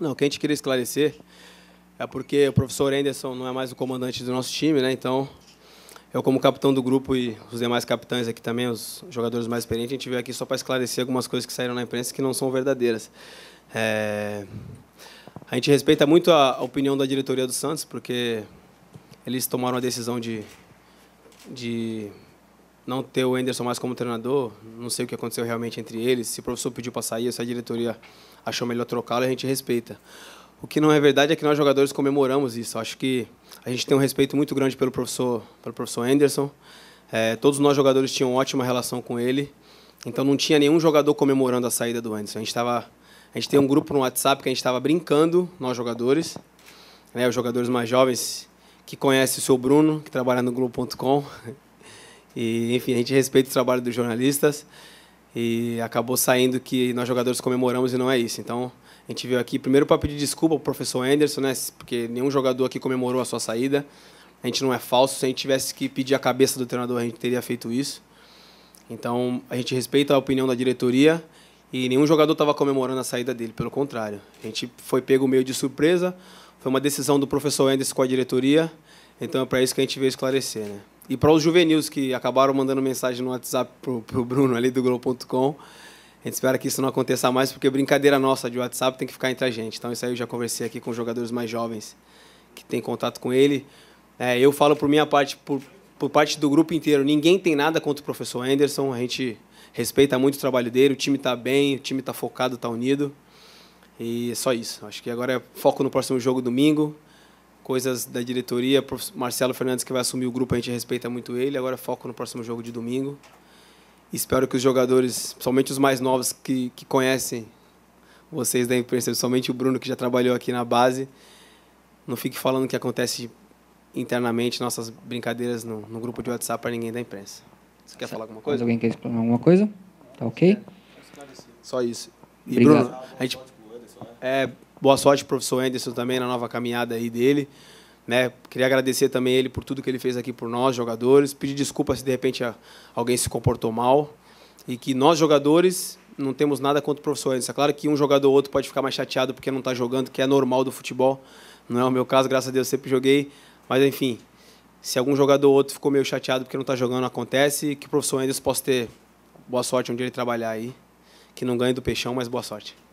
Não, o que a gente queria esclarecer é porque o professor Enderson não é mais o comandante do nosso time, né? Então, eu como capitão do grupo e os demais capitães aqui também, os jogadores mais experientes, a gente veio aqui só para esclarecer algumas coisas que saíram na imprensa que não são verdadeiras. É... A gente respeita muito a opinião da diretoria do Santos, porque eles tomaram a decisão de, de não ter o Enderson mais como treinador, não sei o que aconteceu realmente entre eles. Se o professor pediu para sair, se a diretoria achou melhor trocá-lo, a gente respeita. O que não é verdade é que nós jogadores comemoramos isso. Acho que a gente tem um respeito muito grande pelo professor, pelo professor Anderson. É, todos nós jogadores tinham ótima relação com ele. Então não tinha nenhum jogador comemorando a saída do Anderson. A gente tava, a gente tem um grupo no WhatsApp que a gente estava brincando nós jogadores, né, os jogadores mais jovens que conhecem o seu Bruno, que trabalha no Globo.com. E, enfim, a gente respeita o trabalho dos jornalistas e acabou saindo que nós jogadores comemoramos e não é isso. Então, a gente veio aqui primeiro para pedir desculpa ao professor Anderson, né? Porque nenhum jogador aqui comemorou a sua saída. A gente não é falso. Se a gente tivesse que pedir a cabeça do treinador, a gente teria feito isso. Então, a gente respeita a opinião da diretoria e nenhum jogador estava comemorando a saída dele, pelo contrário. A gente foi pego meio de surpresa. Foi uma decisão do professor Anderson com a diretoria. Então, é para isso que a gente veio esclarecer, né? E para os juvenis que acabaram mandando mensagem no WhatsApp para o Bruno ali do Globo.com, a gente espera que isso não aconteça mais, porque brincadeira nossa de WhatsApp tem que ficar entre a gente. Então, isso aí eu já conversei aqui com jogadores mais jovens que têm contato com ele. É, eu falo por minha parte, por, por parte do grupo inteiro, ninguém tem nada contra o professor Anderson. A gente respeita muito o trabalho dele, o time está bem, o time está focado, está unido. E é só isso. Acho que agora é foco no próximo jogo, domingo coisas da diretoria. Marcelo Fernandes, que vai assumir o grupo, a gente respeita muito ele. Agora foco no próximo jogo de domingo. Espero que os jogadores, principalmente os mais novos que, que conhecem vocês da imprensa, principalmente o Bruno, que já trabalhou aqui na base, não fique falando o que acontece internamente, nossas brincadeiras no, no grupo de WhatsApp para ninguém da imprensa. Você quer falar alguma coisa? Mas alguém quer explicar alguma coisa? Tá ok? É. Só isso. E Obrigado. Bruno, a gente. É, Boa sorte, professor Anderson, também na nova caminhada aí dele. Né? Queria agradecer também ele por tudo que ele fez aqui por nós, jogadores. Pedir desculpa se de repente alguém se comportou mal. E que nós, jogadores, não temos nada contra o professor Anderson. É claro que um jogador ou outro pode ficar mais chateado porque não está jogando, que é normal do futebol. Não é o meu caso, graças a Deus, sempre joguei. Mas, enfim, se algum jogador ou outro ficou meio chateado porque não está jogando, acontece. Que o professor Anderson possa ter boa sorte onde ele trabalhar aí. Que não ganhe do peixão, mas boa sorte.